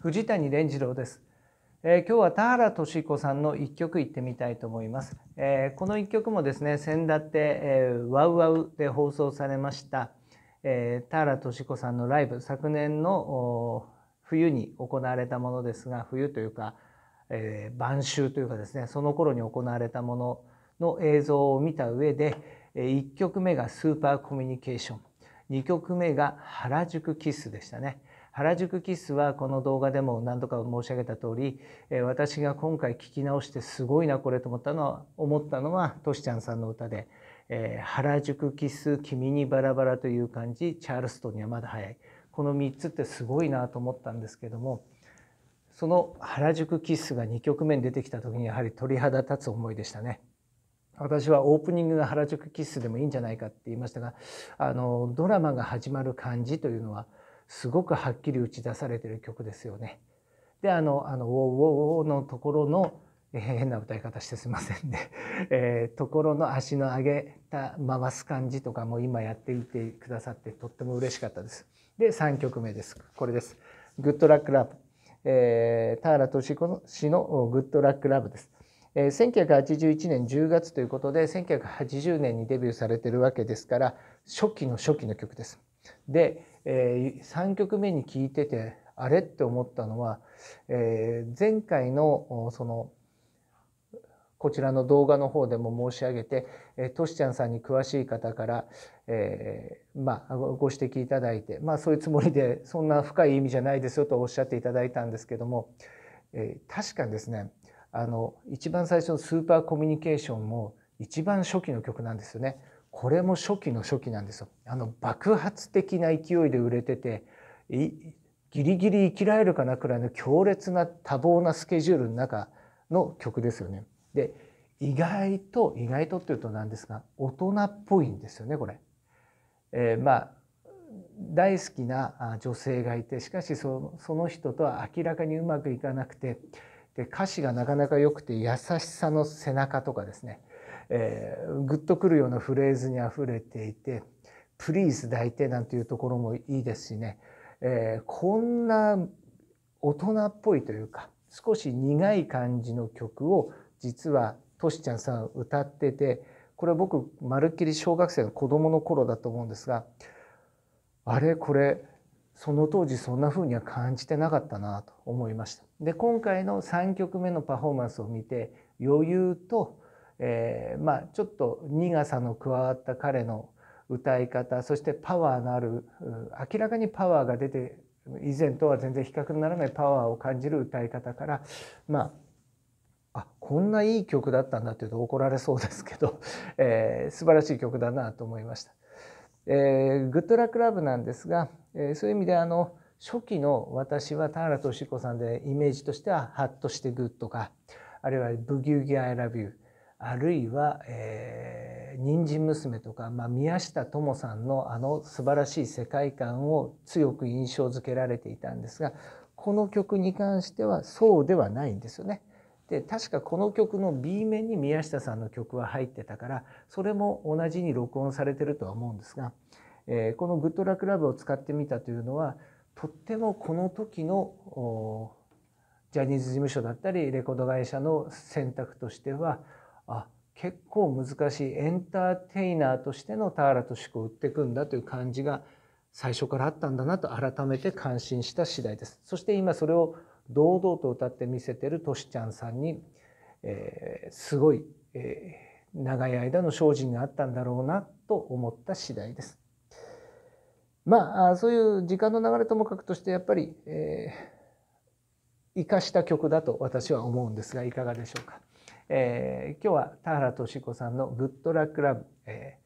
藤谷蓮次郎です、えー、今日は田原俊彦さんの一曲行ってみたいと思います、えー、この一曲もですね先だって、えー、ワウワウで放送されました、えー、田原俊彦さんのライブ昨年の冬に行われたものですが冬というか、えー、晩秋というかですねその頃に行われたものの映像を見た上で1曲目が「スーパーコミュニケーション」2曲目が「原宿キス」でしたね。原宿キスはこの動画でも何度か申し上げた通り、え私が今回聞き直してすごいなこれと思ったのは思ったのはとしちゃんさんの歌で「えー、原宿キス君にバラバラ」という感じチャールストンにはまだ早いこの3つってすごいなと思ったんですけどもその「原宿キス」が2曲目に出てきた時にやはり鳥肌立つ思いでしたね。私はオープニングが原宿キッスでもいいんじゃないかって言いましたがあのドラマが始まる感じというのはすごくはっきり打ち出されてる曲ですよね。であの「あのウォーウォーウォー」のところの、えー、変な歌い方してすいませんね、えー、ところの足の上げた回す感じとかも今やっていてくださってとっても嬉しかったです。で3曲目ですこれです。グッドラックラブ、えー、田原俊子氏の「グッドラックラブ」です。え1981年10月ということで1980年にデビューされてるわけですから初期の初期の曲です。で、え3曲目に聞いててあれって思ったのは、え前回のそのこちらの動画の方でも申し上げて、えトシちゃんさんに詳しい方から、えー、まあ、ご指摘いただいて、まあ、そういうつもりでそんな深い意味じゃないですよとおっしゃっていただいたんですけども、えー、確かにですねあの一番最初の「スーパーコミュニケーション」も一番初期の曲なんですよね。これも初期の初期なんですよ。あの爆発的な勢いで売れててギリギリ生きられるかなくらいの強烈な多忙なスケジュールの中の曲ですよね。で意外と意外とっていうとなんですが大人っぽいんですよねこれ。えー、まあ大好きな女性がいてしかしそのその人とは明らかにうまくいかなくてで歌詞がなかなか良くて優しさの背中とかですねえー、グッとくるようなフレーズにあふれていて「プリーズ抱いて」なんていうところもいいですしね、えー、こんな大人っぽいというか少し苦い感じの曲を実はトシちゃんさん歌っててこれは僕まるっきり小学生の子供の頃だと思うんですがあれこれその当時そんな風には感じてなかったなと思いました。で今回の3曲目のパフォーマンスを見て余裕とえー、まあちょっと苦さの加わった彼の歌い方そしてパワーのある明らかにパワーが出て以前とは全然比較にならないパワーを感じる歌い方からまああこんないい曲だったんだっていうと怒られそうですけど、えー、素晴らしい曲だなと思いました。えー、グッドラクラブなんですが、えー、そういう意味であの初期の私は田原俊彦さんでイメージとしては「ハッとしてグッド」とかあるいは「ブギウギアイラビュー」あるいは、えー、人参娘とか、まあ、宮下智さんのあの素晴らしい世界観を強く印象づけられていたんですがこの曲に関してはそうではないんですよね。で確かこの曲の B 面に宮下さんの曲は入ってたからそれも同じに録音されてるとは思うんですが、えー、この「グッドラクラブ」を使ってみたというのはとってもこの時のジャニーズ事務所だったりレコード会社の選択としてはあ結構難しいエンターテイナーとしての田原俊子を売っていくんだという感じが最初からあったんだなと改めて感心した次第です。そして今それを堂々と歌って見せてるとしちゃんさんに、えー、すごい、えー、長い間の精進があったんだろうなと思った次第です。まあそういう時間の流れともかくとしてやっぱり、えー、生かした曲だと私は思うんですがいかがでしょうか。えー、今日は田原俊子さんの「グッドラックラブ」え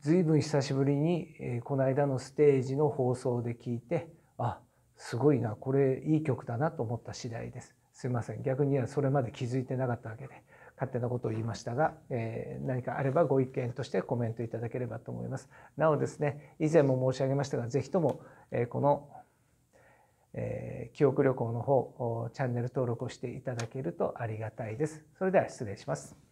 ー、ずいぶん久しぶりに、えー、この間のステージの放送で聞いてあすごいなこれいい曲だなと思った次第ですすいません逆にはそれまで気づいてなかったわけで勝手なことを言いましたが、えー、何かあればご意見としてコメントいただければと思いますなおですね以前も申し上げましたが是非とも、えー、この「えー、記憶旅行の方チャンネル登録をしていただけるとありがたいです。それでは失礼します。